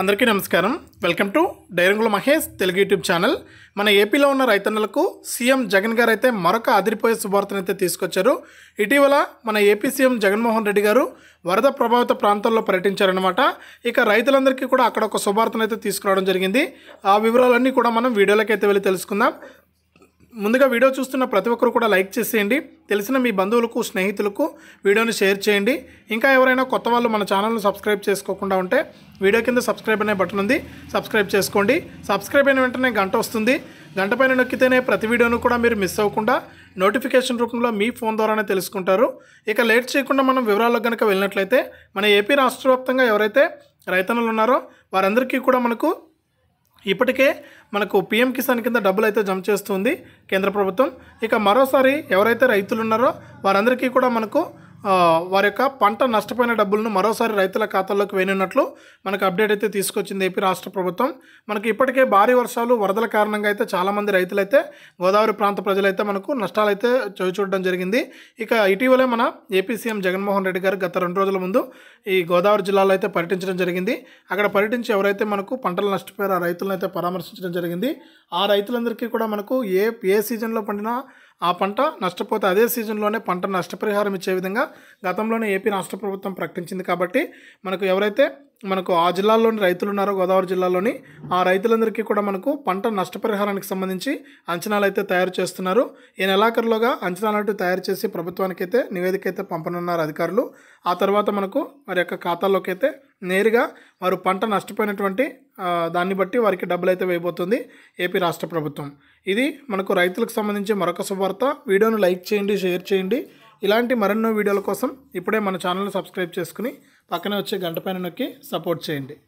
అందరికీ నమస్కారం welcome to డైరంగుల మహేష్ తెలుగు యూట్యూబ్ ఛానల్ మన ఏపీలో ఉన్న రైతన్నలకు సీఎం జగన్ గారు అయితే మరొక అదిరిపోయే శుభార్తను అయితే తీసుకొచ్చారు ఇటీవల మన ఏపీ సీఎం జగన్మోహన్ రెడ్డి గారు వరద ప్రభావిత ప్రాంతాల్లో పర్యటించారనమాట ఇక రైతులందరికీ కూడా అక్కడ ఒక శుభార్తను అయితే తీసుకురావడం జరిగింది ఆ వివరాలన్నీ కూడా మనం వీడియోలకైతే వెళ్ళి తెలుసుకుందాం ముందుగా వీడియో చూస్తున్న ప్రతి ఒక్కరు కూడా లైక్ చేసేయండి తెలిసిన మీ బంధువులకు స్నేహితులకు వీడియోని షేర్ చేయండి ఇంకా ఎవరైనా కొత్త వాళ్ళు మన ఛానల్ను సబ్స్క్రైబ్ చేసుకోకుండా ఉంటే వీడియో కింద సబ్స్క్రైబ్ అనే బటన్ ఉంది సబ్స్క్రైబ్ చేసుకోండి సబ్స్క్రైబ్ అయిన వెంటనే గంట వస్తుంది గంట పైన నొక్కితేనే ప్రతి వీడియోను కూడా మీరు మిస్ అవ్వకుండా నోటిఫికేషన్ రూపంలో మీ ఫోన్ ద్వారానే తెలుసుకుంటారు ఇక లేట్ చేయకుండా మనం వివరాల్లో కనుక వెళ్ళినట్లయితే మన ఏపీ రాష్ట్ర ఎవరైతే రైతన్నులు ఉన్నారో వారందరికీ కూడా మనకు ఇప్పటికే మనకు పీఎం కిసాన్ కింద డబ్బులు అయితే జమ చేస్తుంది కేంద్ర ప్రభుత్వం ఇక మరోసారి ఎవరైతే రైతులు ఉన్నారో వారందరికీ కూడా మనకు వారి యొక్క పంట నష్టపోయిన డబ్బులను మరోసారి రైతుల ఖాతాల్లోకి వేయనున్నట్లు మనకు అప్డేట్ అయితే తీసుకొచ్చింది ఏపీ రాష్ట్ర ప్రభుత్వం మనకి ఇప్పటికే భారీ వర్షాలు వరదల కారణంగా అయితే చాలామంది రైతులైతే గోదావరి ప్రాంత ప్రజలైతే మనకు నష్టాలైతే చూడడం జరిగింది ఇక ఇటీవలే మన ఏపీ సీఎం జగన్మోహన్ రెడ్డి గారు గత రెండు రోజుల ముందు ఈ గోదావరి జిల్లాలో అయితే పర్యటించడం జరిగింది అక్కడ పర్యటించి ఎవరైతే మనకు పంటలు నష్టపోయారో రైతులను అయితే పరామర్శించడం జరిగింది ఆ రైతులందరికీ కూడా మనకు ఏ ఏ సీజన్లో పండినా ఆ పంట నష్టపోతే అదే సీజన్లోనే పంట నష్టపరిహారం ఇచ్చే విధంగా గతంలోనే ఏపీ రాష్ట్ర ప్రభుత్వం ప్రకటించింది కాబట్టి మనకు ఎవరైతే మనకు ఆ జిల్లాల్లోని రైతులు ఉన్నారు గోదావరి జిల్లాలోని ఆ రైతులందరికీ కూడా మనకు పంట నష్టపరిహారానికి సంబంధించి అంచనాలు అయితే తయారు చేస్తున్నారు ఈ నెలాఖరులోగా అంచనాలు తయారు చేసి ప్రభుత్వానికైతే నివేదిక అయితే పంపనున్నారు అధికారులు ఆ తర్వాత మనకు వారి యొక్క ఖాతాల్లోకి అయితే నేరుగా వారు పంట నష్టపోయినటువంటి దాన్ని బట్టి వారికి డబ్బులు అయితే వేయబోతుంది ఏపీ రాష్ట్ర ప్రభుత్వం ఇది మనకు రైతులకు సంబంధించి మరొక శుభవార్త వీడియోను లైక్ చేయండి షేర్ చేయండి ఇలాంటి మరెన్నో వీడియోల కోసం ఇప్పుడే మన ఛానల్ని సబ్స్క్రైబ్ చేసుకుని పక్కనే వచ్చే గంట పైన నొక్కి సపోర్ట్ చేయండి